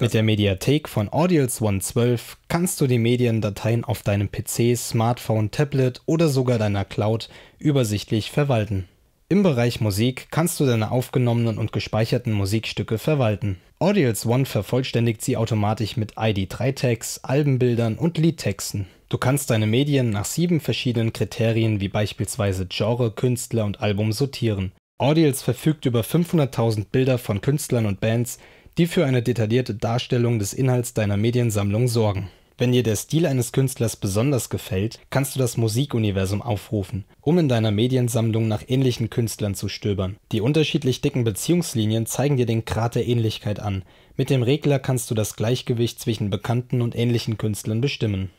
Mit der Mediathek von Audios One 12 kannst du die Mediendateien auf deinem PC, Smartphone, Tablet oder sogar deiner Cloud übersichtlich verwalten. Im Bereich Musik kannst du deine aufgenommenen und gespeicherten Musikstücke verwalten. Audios One vervollständigt sie automatisch mit ID3-Tags, Albenbildern und Liedtexten. Du kannst deine Medien nach sieben verschiedenen Kriterien wie beispielsweise Genre, Künstler und Album sortieren. Audios verfügt über 500.000 Bilder von Künstlern und Bands, die für eine detaillierte Darstellung des Inhalts deiner Mediensammlung sorgen. Wenn dir der Stil eines Künstlers besonders gefällt, kannst du das Musikuniversum aufrufen, um in deiner Mediensammlung nach ähnlichen Künstlern zu stöbern. Die unterschiedlich dicken Beziehungslinien zeigen dir den Grad der Ähnlichkeit an. Mit dem Regler kannst du das Gleichgewicht zwischen bekannten und ähnlichen Künstlern bestimmen.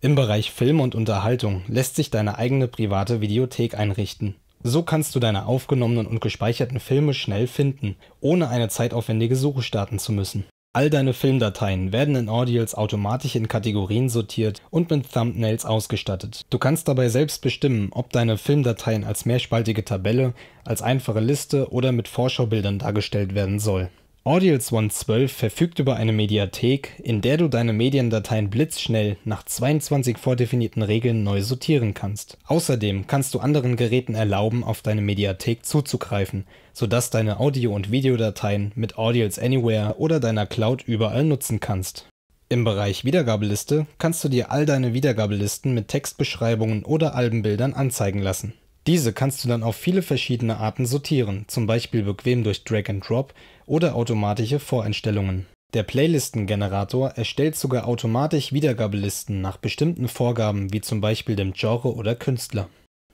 Im Bereich Film und Unterhaltung lässt sich deine eigene private Videothek einrichten. So kannst du deine aufgenommenen und gespeicherten Filme schnell finden, ohne eine zeitaufwendige Suche starten zu müssen. All deine Filmdateien werden in Audials automatisch in Kategorien sortiert und mit Thumbnails ausgestattet. Du kannst dabei selbst bestimmen, ob deine Filmdateien als mehrspaltige Tabelle, als einfache Liste oder mit Vorschaubildern dargestellt werden soll. Audience One 12 verfügt über eine Mediathek, in der du deine Mediendateien blitzschnell nach 22 vordefinierten Regeln neu sortieren kannst. Außerdem kannst du anderen Geräten erlauben, auf deine Mediathek zuzugreifen, sodass deine Audio- und Videodateien mit Audience Anywhere oder deiner Cloud überall nutzen kannst. Im Bereich Wiedergabeliste kannst du dir all deine Wiedergabelisten mit Textbeschreibungen oder Albenbildern anzeigen lassen. Diese kannst du dann auf viele verschiedene Arten sortieren, zum Beispiel bequem durch Drag and Drop oder automatische Voreinstellungen. Der Playlisten-Generator erstellt sogar automatisch Wiedergabelisten nach bestimmten Vorgaben wie zum Beispiel dem Genre oder Künstler.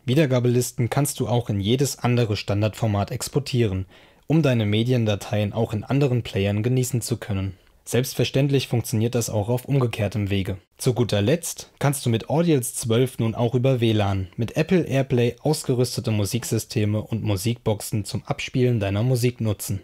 Wiedergabelisten kannst du auch in jedes andere Standardformat exportieren, um deine Mediendateien auch in anderen Playern genießen zu können. Selbstverständlich funktioniert das auch auf umgekehrtem Wege. Zu guter Letzt kannst du mit Audios 12 nun auch über WLAN mit Apple AirPlay ausgerüstete Musiksysteme und Musikboxen zum Abspielen deiner Musik nutzen